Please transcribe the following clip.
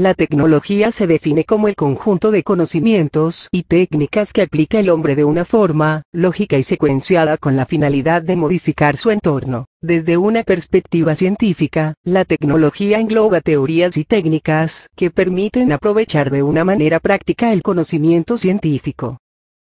La tecnología se define como el conjunto de conocimientos y técnicas que aplica el hombre de una forma, lógica y secuenciada con la finalidad de modificar su entorno. Desde una perspectiva científica, la tecnología engloba teorías y técnicas que permiten aprovechar de una manera práctica el conocimiento científico.